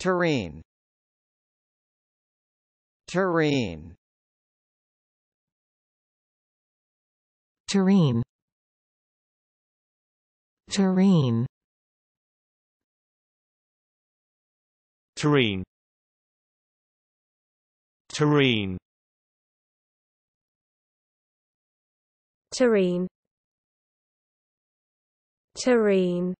Terrain Terrain Terrain Terrain Terrain Terrain Terrain Terrain